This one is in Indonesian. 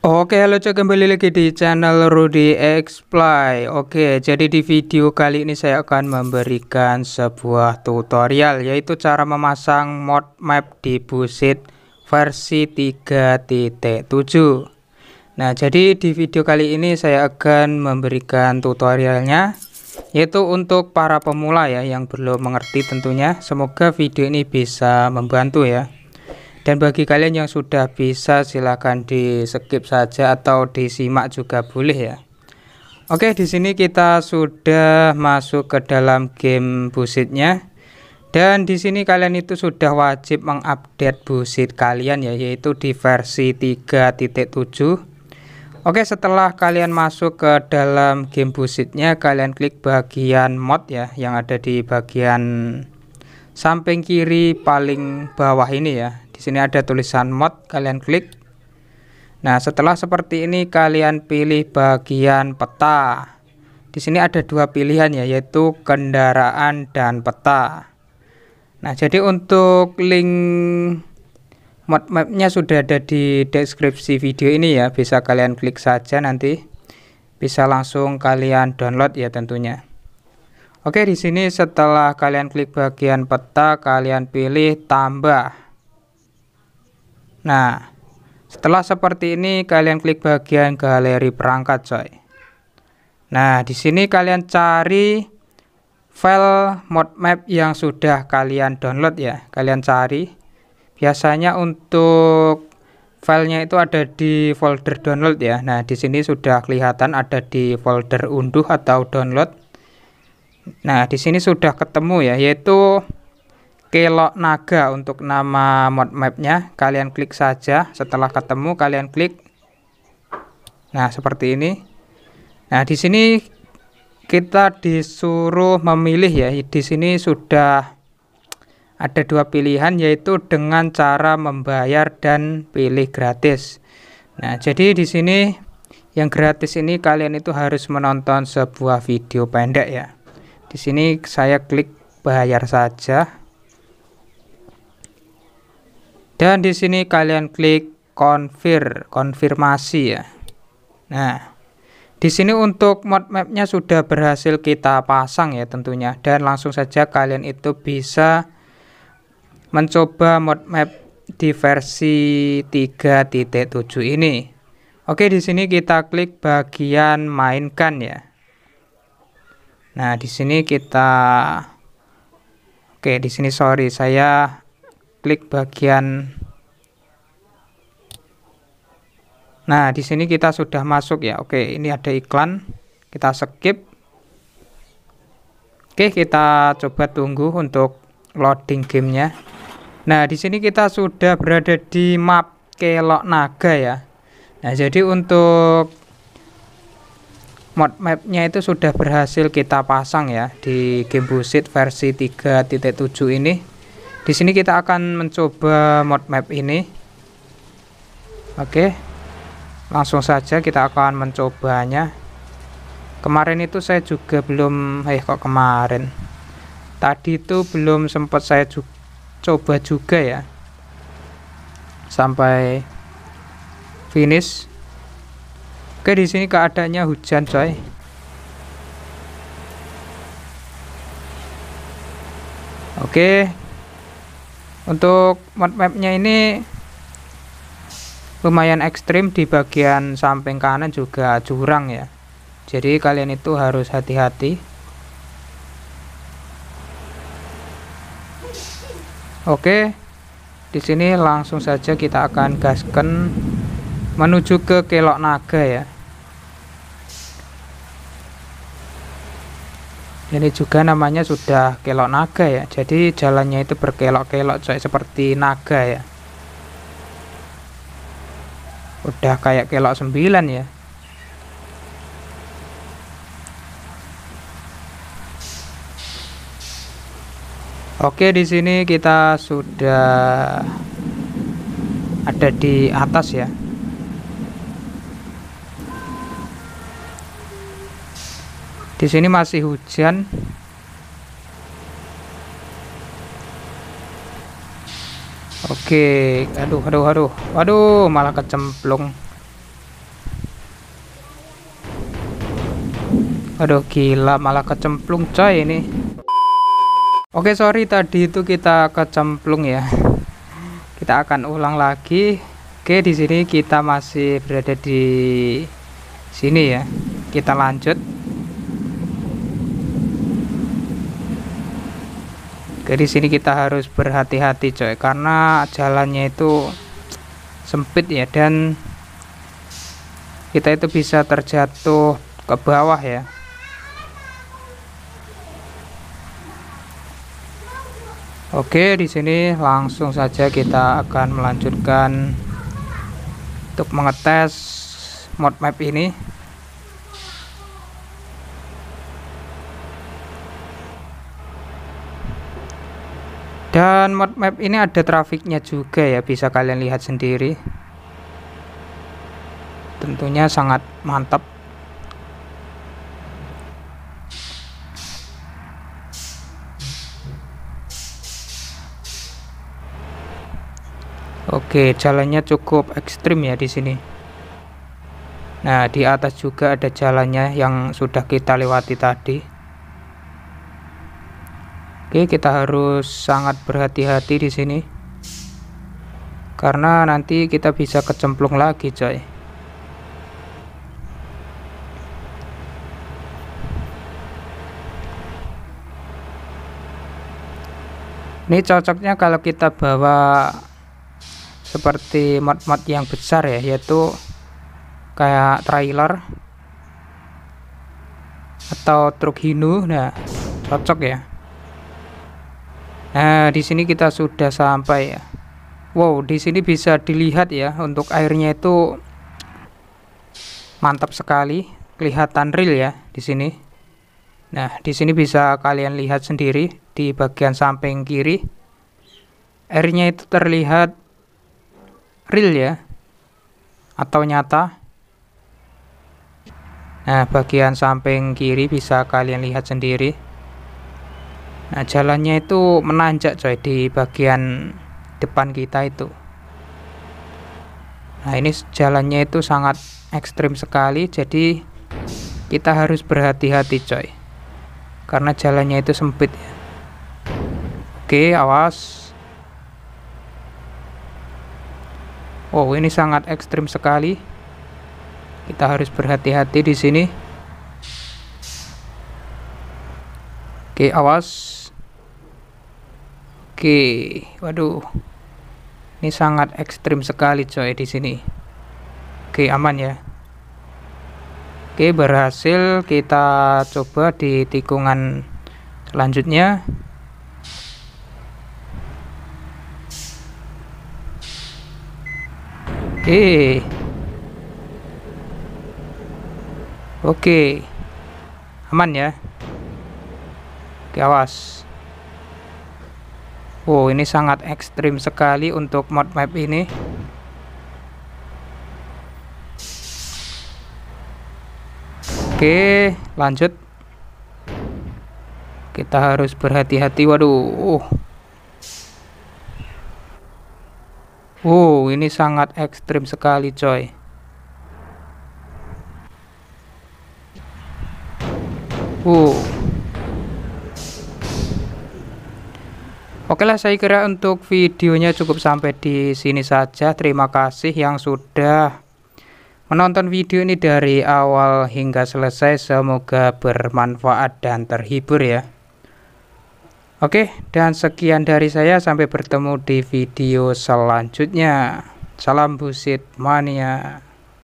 Oke halo cek kembali lagi di channel Rudy Xply. Oke jadi di video kali ini saya akan memberikan sebuah tutorial yaitu cara memasang mod map di busit versi 3.7 Nah jadi di video kali ini saya akan memberikan tutorialnya yaitu untuk para pemula ya yang belum mengerti tentunya semoga video ini bisa membantu ya dan bagi kalian yang sudah bisa silahkan di skip saja atau disimak juga boleh ya. Oke, di sini kita sudah masuk ke dalam game busitnya. Dan di sini kalian itu sudah wajib mengupdate busit kalian ya yaitu di versi 3.7. Oke, setelah kalian masuk ke dalam game busitnya, kalian klik bagian mod ya yang ada di bagian samping kiri paling bawah ini ya di sini ada tulisan mod, kalian klik. Nah, setelah seperti ini kalian pilih bagian peta. Di sini ada dua pilihan ya, yaitu kendaraan dan peta. Nah, jadi untuk link mod mapnya sudah ada di deskripsi video ini ya, bisa kalian klik saja nanti. Bisa langsung kalian download ya tentunya. Oke, di sini setelah kalian klik bagian peta, kalian pilih tambah. Nah, setelah seperti ini kalian klik bagian galeri perangkat coy. Nah, di sini kalian cari file mod map yang sudah kalian download ya. Kalian cari. Biasanya untuk filenya itu ada di folder download ya. Nah, di sini sudah kelihatan ada di folder unduh atau download. Nah, di sini sudah ketemu ya, yaitu kelok naga untuk nama mod mapnya kalian klik saja setelah ketemu kalian klik nah seperti ini nah di sini kita disuruh memilih ya di sini sudah ada dua pilihan yaitu dengan cara membayar dan pilih gratis nah jadi di sini yang gratis ini kalian itu harus menonton sebuah video pendek ya di sini saya klik bayar saja dan di sini kalian klik konfir konfirmasi ya nah di sini untuk mod mapnya sudah berhasil kita pasang ya tentunya dan langsung saja kalian itu bisa mencoba mod map di versi 3.7 ini Oke di sini kita klik bagian mainkan ya Nah di sini kita Oke di sini sorry saya klik bagian Nah, di sini kita sudah masuk ya. Oke, ini ada iklan. Kita skip. Oke, kita coba tunggu untuk loading gamenya. Nah, di sini kita sudah berada di map Kelok Naga ya. Nah, jadi untuk mod mapnya itu sudah berhasil kita pasang ya di game Busit versi 3.7 ini. Di sini kita akan mencoba mod map ini. Oke. Langsung saja kita akan mencobanya. Kemarin itu saya juga belum eh kok kemarin. Tadi itu belum sempat saya ju coba juga ya. Sampai finish. Oke, di sini keadaannya hujan, coy. Oke, untuk mode mapnya ini lumayan ekstrim di bagian samping kanan juga jurang ya jadi kalian itu harus hati-hati oke di sini langsung saja kita akan gaskan menuju ke kelok naga ya ini juga namanya sudah kelok naga ya jadi jalannya itu berkelok-kelok coy seperti naga ya udah kayak kelok 9 ya Oke di sini kita sudah ada di atas ya Di sini masih hujan. Oke, aduh aduh aduh. Waduh, malah kecemplung. Aduh gila malah kecemplung coy ini. Oke, sorry tadi itu kita kecemplung ya. Kita akan ulang lagi. Oke, di sini kita masih berada di sini ya. Kita lanjut. dari sini kita harus berhati-hati coy karena jalannya itu sempit ya dan kita itu bisa terjatuh ke bawah ya Oke di sini langsung saja kita akan melanjutkan untuk mengetes mod map ini dan mod map ini ada trafiknya juga ya bisa kalian lihat sendiri tentunya sangat mantap Oke, jalannya cukup ekstrim ya di sini. Nah, di atas juga ada jalannya yang sudah kita lewati tadi. Oke, kita harus sangat berhati-hati di sini. Karena nanti kita bisa kecemplung lagi, coy. Ini cocoknya kalau kita bawa seperti mod-mod yang besar ya, yaitu kayak trailer atau truk hino, Nah, cocok ya. Nah, di sini kita sudah sampai ya. Wow, di sini bisa dilihat ya untuk airnya itu mantap sekali, kelihatan real ya di sini. Nah, di sini bisa kalian lihat sendiri di bagian samping kiri. Airnya itu terlihat real ya atau nyata. Nah, bagian samping kiri bisa kalian lihat sendiri. Nah, jalannya itu menanjak coy di bagian depan kita itu. Nah, ini jalannya itu sangat ekstrim sekali, jadi kita harus berhati-hati coy. Karena jalannya itu sempit ya. Oke, awas. Wow, ini sangat ekstrim sekali. Kita harus berhati-hati di sini. Oke, awas. Oke, waduh. Ini sangat ekstrim sekali coy di sini. Oke, aman ya. Oke, berhasil kita coba di tikungan selanjutnya. Oke. Oke. Aman ya. Oke, awas. Wow ini sangat ekstrim sekali untuk mod map ini Oke lanjut Kita harus berhati-hati waduh uh. Wow ini sangat ekstrim sekali coy Wow baiklah saya kira untuk videonya cukup sampai di sini saja terima kasih yang sudah menonton video ini dari awal hingga selesai semoga bermanfaat dan terhibur ya Oke dan sekian dari saya sampai bertemu di video selanjutnya salam busit mania